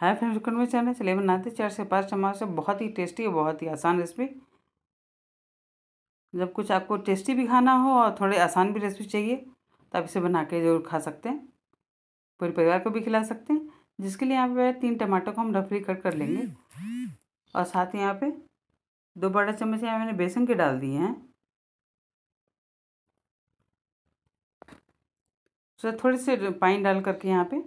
हाय friends welcome मेरे channel चले बनाते चार से पाँच टमाटर से बहुत ही टेस्टी और बहुत ही आसान रेसिपी जब कुछ आपको टेस्टी भी खाना हो और थोड़े आसान भी रेसिपी चाहिए तो आप इसे बना के जरूर खा सकते हैं पूरे परिवार को भी खिला सकते हैं जिसके लिए यहाँ पे तीन टमाटर को हम रफली कट कर लेंगे और साथ ही यहाँ पर दो बड़ा चम्मच यहाँ मैंने बेसन के डाल दिए हैं तो थोड़े से पानी डाल करके यहाँ पर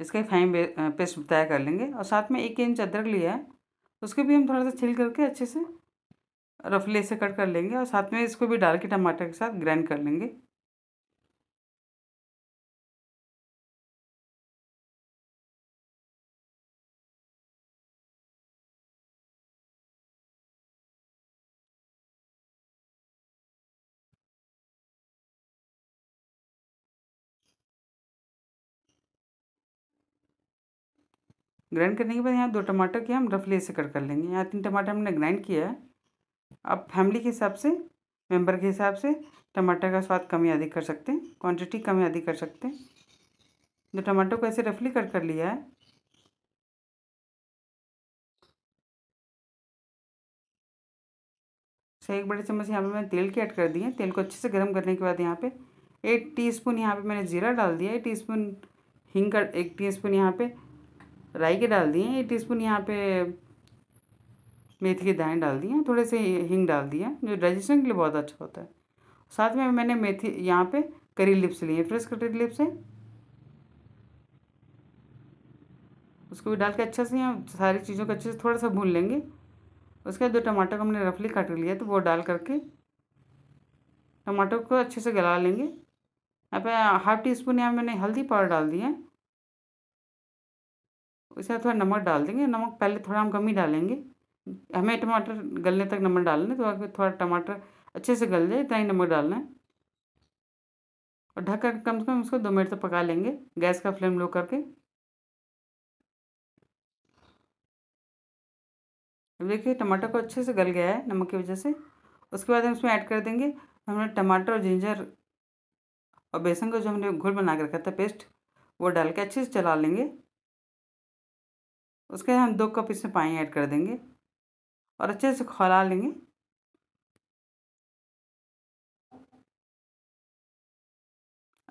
इसका फाइन पेस्ट तय कर लेंगे और साथ में एक इंच अदरक लिया है उसको भी हम थोड़ा सा छिल करके अच्छे से रफली से कट कर लेंगे और साथ में इसको भी डाल के टमाटर के साथ ग्राइंड कर लेंगे ग्राइंड करने के बाद यहाँ दो टमाटर के हम रफली ऐसे कट कर लेंगे यहाँ तीन टमाटर हमने ग्राइंड किया है आप फैमिली के हिसाब से मेंबर के हिसाब से टमाटर का स्वाद कम या अधिक कर सकते हैं क्वांटिटी कम या अधिक कर सकते हैं दो टमाटर को ऐसे रफली कट कर लिया है सही एक बड़े चम्मच यहाँ पे मैंने तेल के ऐड कर दिए तेल को अच्छे से गर्म करने के बाद यहाँ पे एक टीस्पून यहाँ पर मैंने जीरा डाल दिया एक टी स्पून हिंग का एक टीस्पून यहाँ पर राई के डाल दिए एक टी स्पून यहाँ पे मेथी के दाने डाल दिए थोड़े से हिंग डाल दिया जो डाइजेशन के लिए बहुत अच्छा होता है साथ में मैंने मेथी यहाँ पे करी लिप्स लिए फ्रेश करी लिप्स हैं उसको भी डाल के अच्छे से यहाँ सारी चीज़ों को अच्छे से थोड़ा सा भून लेंगे उसके बाद जो टमाटर को हमने रफली काट लिया तो वो डाल करके टमाटर को अच्छे से गला लेंगे यहाँ पे हाफ टी स्पून यहाँ मैंने हल्दी पाउडर डाल दिया है इसमें थोड़ा नमक डाल देंगे नमक पहले थोड़ा हम कम ही डालेंगे हमें टमाटर गलने तक नमक डालना है तो थोड़ा टमाटर अच्छे से गल जाए इतना ही नमक डालना है और ढक कर कम से कम उसको दो मिनट तक तो पका लेंगे गैस का फ्लेम लो करके देखिए टमाटर को अच्छे से गल गया है नमक की वजह से उसके बाद हम इसमें ऐड कर देंगे हमने टमाटर और जिंजर और बेसन का जो हमने घोल बना के रखा था पेस्ट वो डाल के अच्छे से चला लेंगे उसके हम दो कप इसमें पानी ऐड कर देंगे और अच्छे से खौला लेंगे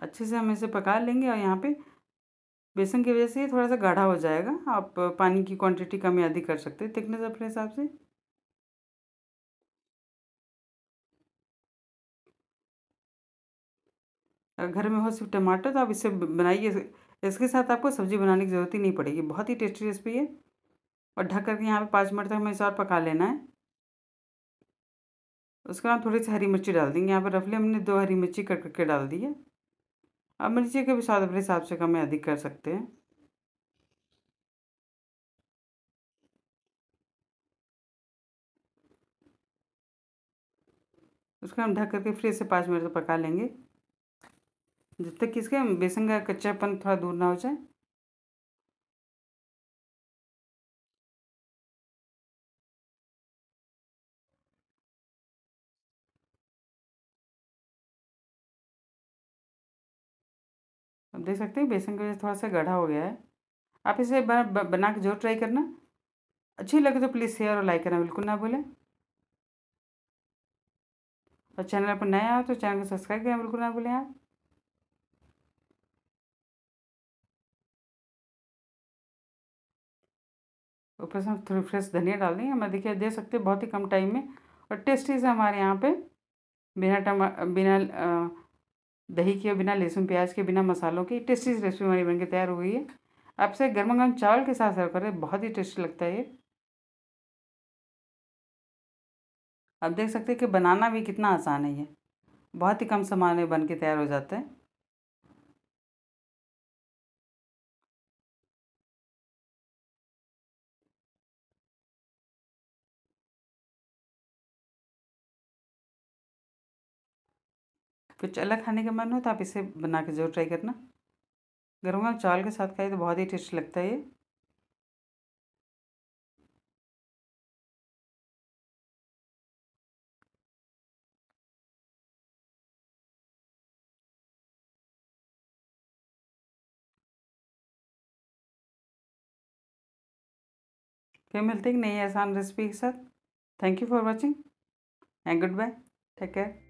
अच्छे से हम इसे पका लेंगे और यहाँ पे बेसन की वजह से थोड़ा सा गाढ़ा हो जाएगा आप पानी की क्वांटिटी कम या अधिक कर सकते हैं थिकनेस अपने हिसाब से अगर घर में हो सिर्फ टमाटर तो आप इसे बनाइए इसके साथ आपको सब्ज़ी बनाने की ज़रूरत ही नहीं पड़ेगी बहुत ही टेस्टी रेसिपी है और ढक करके यहाँ पे पाँच मिनट तक हमें इसे और पका लेना है उसके बाद थोड़ी सी हरी मिर्ची डाल देंगे यहाँ पर रफली हमने दो हरी मिर्ची कट करके डाल दी है अब मिर्ची के भी स्वाद अपने हिसाब से कम अधिक कर सकते हैं उसको हम ढक करके फिर से पाँच मिनट तक पका लेंगे जब तक इसके बेसन का कच्चापन थोड़ा दूर ना हो जाए अब देख सकते हैं बेसन की वजह से थोड़ा सा गढ़ा हो गया है आप इसे बना के जरूर ट्राई करना अच्छी लगे तो प्लीज़ शेयर और लाइक करना बिल्कुल ना भूलें और चैनल पर नया हो तो चैनल को सब्सक्राइब करना बिल्कुल ना भूलें आप ऊपर से हम थोड़ी फ्रेश धनिया डाल देंगे हमें देखिए दे सकते हैं बहुत ही कम टाइम में और टेस्टी से हमारे यहाँ पे बिना टमा बिना दही के बिना लहसुन प्याज के बिना मसालों के टेस्टी रेसिपी हमारी बनके तैयार हो गई है आप इसे गर्मा गर्म चावल के साथ सर्व करें बहुत ही टेस्टी लगता है ये आप देख सकते हैं कि बनाना भी कितना आसान है ये बहुत ही कम सामान में बन के तैयार हो जाता है कुछ अलग खाने का मन हो तो आप इसे बना के ज़रूर ट्राई करना गर्म गर्म चावल के साथ खाइए तो बहुत ही टेस्ट लगता है ये फिर मिलते हैं नई आसान रेसिपी के साथ thank you for watching and goodbye take care